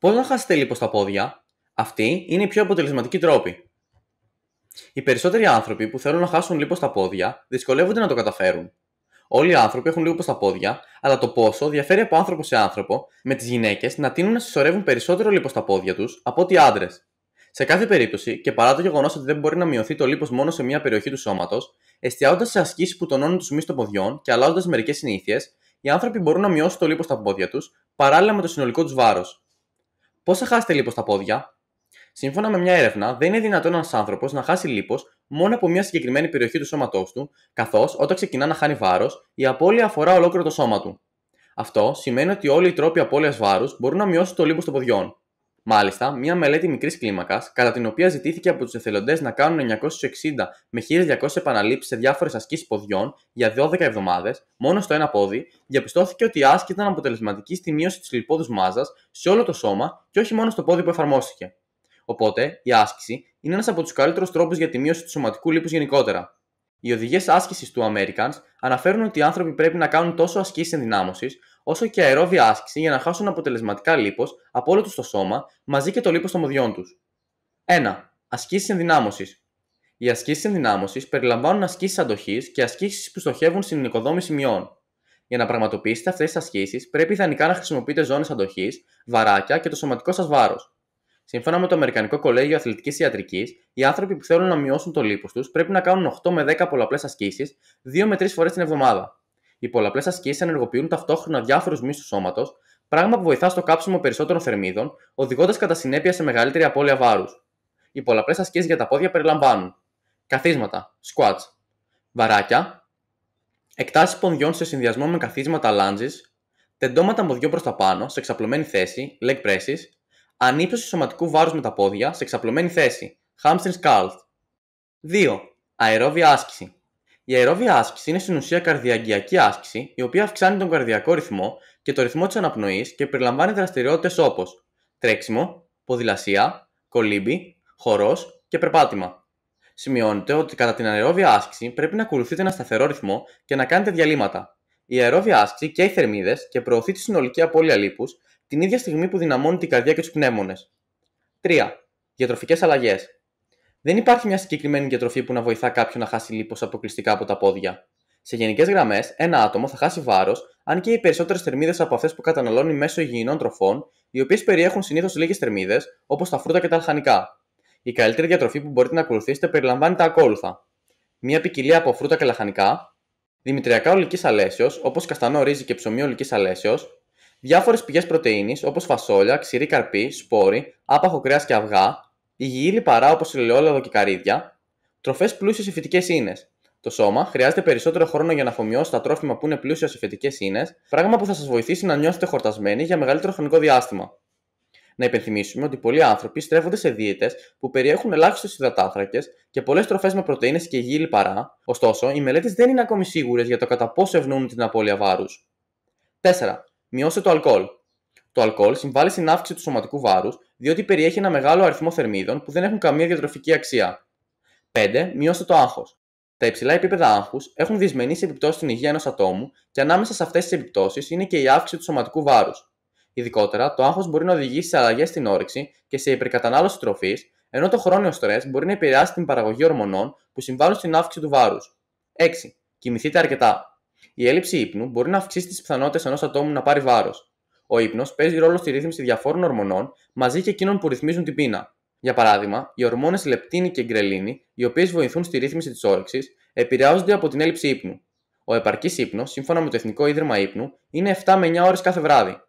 Πώς να χάσετε λίπος στα πόδια, αυτοί είναι οι πιο αποτελεσματική τρόποι. Οι περισσότεροι άνθρωποι που θέλουν να χάσουν λίπος στα πόδια δυσκολεύονται να το καταφέρουν. Όλοι οι άνθρωποι έχουν λίγο στα πόδια, αλλά το πόσο διαφέρει από άνθρωπο σε άνθρωπο, με τις γυναίκες να τείνουν να συσσωρεύουν περισσότερο λίπος στα πόδια τους από ότι άντρες. Σε κάθε περίπτωση, και παρά το γεγονός ότι δεν μπορεί να μειωθεί το λίπος μόνο σε μία περιοχή του σώματος, εστιάζοντας σε ασκήσεις που τονώνουν τους μη των ποδιών και αλλάζοντας μερικές συνήθειες, οι άνθρωποι μπορούν να μειώσουν το λίπος στα πόδια τους παράλληλα με το συνολικό τους βάρος. Πώς θα χάσετε λίπος στα πόδια. Σύμφωνα με μια έρευνα, δεν είναι δυνατόν ένας άνθρωπος να χάσει λίπος μόνο από μια συγκεκριμένη περιοχή του σώματός του, καθώς όταν ξεκινά να χάνει βάρος, η απώλεια αφορά ολόκληρο το σώμα του. Αυτό σημαίνει ότι όλοι οι τρόποι απώλειας βάρους μπορούν να μειώσουν το λίπος των ποδιών. Μάλιστα, μια μελέτη μικρής κλίμακας, κατά την οποία ζητήθηκε από τους εθελοντές να κάνουν 960 με 1200 επαναλήψεις σε διάφορες ασκήσεις ποδιών για 12 εβδομάδες, μόνο στο ένα πόδι, διαπιστώθηκε ότι η άσκηση ήταν αποτελεσματική στη μείωση της λιπόδους μάζας σε όλο το σώμα και όχι μόνο στο πόδι που εφαρμόστηκε. Οπότε, η άσκηση είναι ένας από τους καλύτερους τρόπους για τη μείωση του σωματικού λίπους γενικότερα. Οι οδηγίες άσκησης του Americans αναφέρουν ότι οι άνθρωποι πρέπει να κάνουν τόσο ασκήσεις ενδυνάμωσης, όσο και αερόβια άσκηση για να χάσουν αποτελεσματικά λίπος από όλο τους το σώμα μαζί και το λίπος των μοδιών του. 1. Ασκήσεις ενδυνάμωσης. Οι ασκήσεις ενδυνάμωσης περιλαμβάνουν ασκήσεις αντοχής και ασκήσεις που στοχεύουν στην οικοδόμηση μειών. Για να πραγματοποιήσετε αυτές τις ασκήσεις, πρέπει ιδανικά να χρησιμοποιείτε ζώνες αντοχής, βαράκια και το σωματικό σας βάρος. Σύμφωνα με το Αμερικανικό Κολέγιο Αθλητικής Ιατρικής, οι άνθρωποι που θέλουν να μειώσουν το λίπος τους πρέπει να κάνουν 8 με 10 πολλαπλές ασκήσεις 2 με 3 φορές την εβδομάδα. Οι πολλαπλές ασκήσεις ενεργοποιούν ταυτόχρονα διάφορους μύθου του σώματος, πράγμα που βοηθά στο κάψιμο περισσότερων θερμίδων, οδηγώντας κατά συνέπεια σε μεγαλύτερη απώλεια βάρους. Οι πολλαπλές ασκήσεις για τα πόδια περιλαμβάνουν καθίσματα, squats, βαράκια, εκτάσεις πονδιών σε συνδυασμό με καθίσματα lunges, τεντώματα μοδιών προς τα πάνω σε εξαπλωμένη θέση, leg presses, ανύψωση σωματικού βάρους με τα πόδια σε εξαπλωμένη θέση, hamstring curls. 2. Αερόβια άσκηση. Η αερόβια άσκηση είναι στην ουσία καρδιαγκιακή άσκηση, η οποία αυξάνει τον καρδιακό ρυθμό και το ρυθμό της αναπνοής και περιλαμβάνει δραστηριότητες όπως τρέξιμο, ποδηλασία, κολύμπι, χορός και περπάτημα. Σημειώνεται ότι κατά την αερόβια άσκηση πρέπει να ακολουθείτε ένα σταθερό ρυθμό και να κάνετε διαλύματα. Η αερόβια άσκηση καίει θερμίδες και προωθεί τη συνολική απώλεια λίπους την ίδια στιγμή που δυναμώνει την καρδιά και τους πνεύμονες. 3. Διατροφικές αλλαγές. Δεν υπάρχει μια συγκεκριμένη διατροφή που να βοηθά κάποιον να χάσει λίπος αποκλειστικά από τα πόδια. Σε γενικές γραμμές, ένα άτομο θα χάσει βάρος αν και οι περισσότερες θερμίδες από αυτές που καταναλώνει μέσω υγιεινών τροφών, οι οποίες περιέχουν συνήθως λίγες θερμίδες, όπως τα φρούτα και τα λαχανικά. Η καλύτερη διατροφή που μπορείτε να ακολουθήσετε περιλαμβάνει τα ακόλουθα. Μια ποικιλία από φρούτα και λαχανικά, δημητριακά ολικής αλέσεως, όπως καστανό ρύζι και ψωμί ολικής αλέσεως, διάφορες πηγές πρωτενη, όπως φασόλια, ξηρή καρπή, σπόρη, άπαχο κρέας και αυγά, Υγιή λιπαρά όπως ελαιόλαδο και καρύδια, τροφές πλούσιες σε φυτικές ίνες. Το σώμα χρειάζεται περισσότερο χρόνο για να αφομοιώσει τα τρόφιμα που είναι πλούσια σε φυτικές ίνες, πράγμα που θα σας βοηθήσει να νιώσετε χορτασμένοι για μεγαλύτερο χρονικό διάστημα. Να υπενθυμίσουμε ότι πολλοί άνθρωποι στρέφονται σε δίαιτες που περιέχουν ελάχιστος υδατάθρακε και πολλές τροφές με πρωτενε και υγιή λιπαρά, ωστόσο οι μελέτες δεν είναι ακόμη σίγουρες για το κατά πόσο ευνοούν την απώλεια βάρους. 4. Μειώστε το αλκοόλ. Το αλκοόλ συμβάλλει στην αύξηση του σωματικού βάρους, διότι περιέχει ένα μεγάλο αριθμό θερμίδων που δεν έχουν καμία διατροφική αξία. 5. Μειώστε το άγχος. Τα υψηλά επίπεδα άγχους έχουν δυσμενείς επιπτώσεις στην υγεία ενός ατόμου και ανάμεσα σε αυτές τις επιπτώσεις είναι και η αύξηση του σωματικού βάρους. Ειδικότερα, το άγχος μπορεί να οδηγήσει σε αλλαγές στην όρεξη και σε υπερκατανάλωση τροφής, ενώ το χρόνιο στρες μπορεί να επηρεάσει την παραγωγή ορμονών που συμβάλλουν στην αύξηση του βάρους. 6. Κοιμηθείτε αρκετά. Η έλλειψη ύπνου μπορεί να αυξήσει τις πιθανότητες ενός ατόμου να πάρει βάρος. Ο ύπνος παίζει ρόλο στη ρύθμιση διαφόρων ορμονών μαζί και εκείνων που ρυθμίζουν την πείνα. Για παράδειγμα, οι ορμόνες λεπτίνη και γκρελίνη, οι οποίες βοηθούν στη ρύθμιση της όρεξης, επηρεάζονται από την έλλειψη ύπνου. Ο επαρκής ύπνος, σύμφωνα με το Εθνικό Ίδρυμα Ύπνου, είναι 7 με 9 ώρες κάθε βράδυ.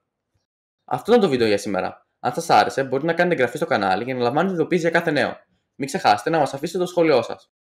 Αυτό ήταν το βίντεο για σήμερα. Αν σας άρεσε, μπορείτε να κάνετε εγγραφή στο κανάλι για να λαμβάνετε ειδοποίηση για κάθε νέο. Μην ξεχάσετε να μας αφήσετε το σχόλιο σας.